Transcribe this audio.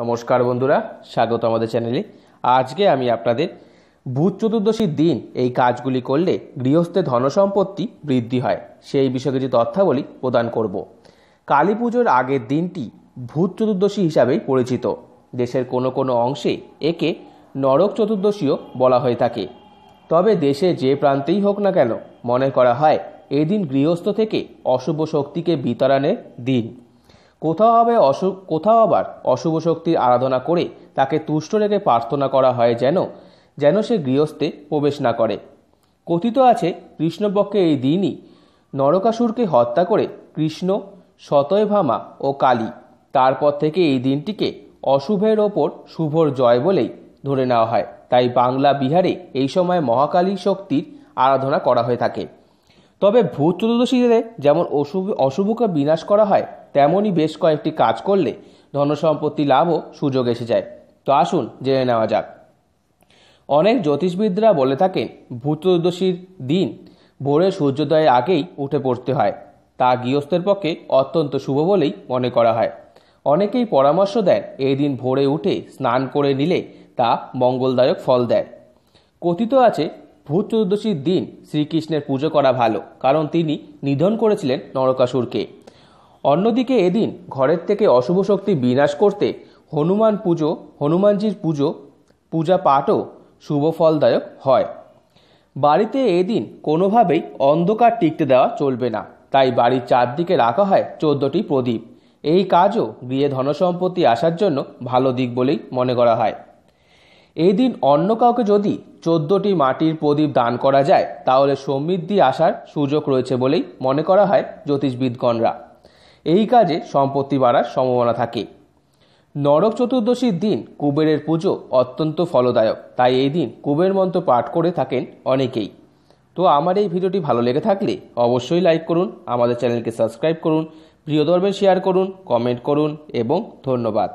নমস্কার বন্ধুরা স্বাগত আমাদের চ্যানেলে আজকে আমি আপনাদের বুধ চতুর্দশীর দিন এই কাজগুলি করলে গৃহস্থে ধনসম্পত্তি বৃদ্ধি হয় সেই বিষয়ে কিছু তথ্যাবলী প্রদান করব কালী পুজোর আগের দিনটি ভূত চতুর্দশী হিসাবেই পরিচিত দেশের কোনো কোনো অংশে একে নরক চতুর্দশীও বলা হয়ে থাকে তবে দেশে যে প্রান্তেই হোক না কেন মনে করা হয় এদিন গৃহস্থ থেকে অশুভ শক্তিকে বিতরণের দিন কোথাও হবে অশুভ কোথাও আবার অশুভ শক্তির আরাধনা করে তাকে তুষ্ট রেখে প্রার্থনা করা হয় যেন যেন সে গৃহস্থে প্রবেশ না করে কথিত আছে কৃষ্ণপক্ষে এই দিনই নরকাসুরকে হত্যা করে কৃষ্ণ শতয়ভামা ও কালী তারপর থেকে এই দিনটিকে অশুভের ওপর শুভর জয় বলেই ধরে নেওয়া হয় তাই বাংলা বিহারে এই সময় মহাকালী শক্তির আরাধনা করা হয়ে থাকে তবে ভূত চতুর্দশীতে যেমন অশুভ অশুভকে বিনাশ করা হয় তেমনই বেশ কয়েকটি কাজ করলে ধনসম্পত্তি লাভও সুযোগ এসে যায় তো আসুন জেনে নেওয়া যাক অনেক জ্যোতিষবিদরা বলে থাকেন ভূতদশীর দিন ভোরে সূর্যোদয়ের আগেই উঠে পড়তে হয় তা গৃহস্থের পক্ষে অত্যন্ত শুভ বলেই মনে করা হয় অনেকেই পরামর্শ দেন এই দিন ভোরে উঠে স্নান করে নিলে তা মঙ্গলদায়ক ফল দেয় কথিত আছে ভূত চতুর্দশীর দিন শ্রীকৃষ্ণের পুজো করা ভালো কারণ তিনি নিধন করেছিলেন নরকাসুরকে অন্যদিকে এদিন ঘরের থেকে অশুভ শক্তি বিনাশ করতে হনুমান পুজো হনুমানজির পুজো পূজা পাঠও শুভ ফলদায়ক হয় বাড়িতে এদিন কোনোভাবেই অন্ধকার টিকতে দেওয়া চলবে না তাই বাড়ির চারদিকে রাখা হয় চোদ্দটি প্রদীপ এই কাজও গৃহে ধনসম্পত্তি আসার জন্য ভালো দিক বলেই মনে করা হয় এই দিন অন্য কাউকে যদি চোদ্দটি মাটির প্রদীপ দান করা যায় তাহলে সমৃদ্ধি আসার সুযোগ রয়েছে বলেই মনে করা হয় জ্যোতিষবিদগণরা এই কাজে সম্পত্তি বাড়ার সম্ভাবনা থাকে নরক চতুর্দশীর দিন কুবেরের পুজো অত্যন্ত ফলদায়ক তাই এই দিন কুবের মন্ত্র পাঠ করে থাকেন অনেকেই তো আমার এই ভিডিওটি ভালো লেগে থাকলে অবশ্যই লাইক করুন আমাদের চ্যানেলকে সাবস্ক্রাইব করুন প্রিয় ধর্মের শেয়ার করুন কমেন্ট করুন এবং ধন্যবাদ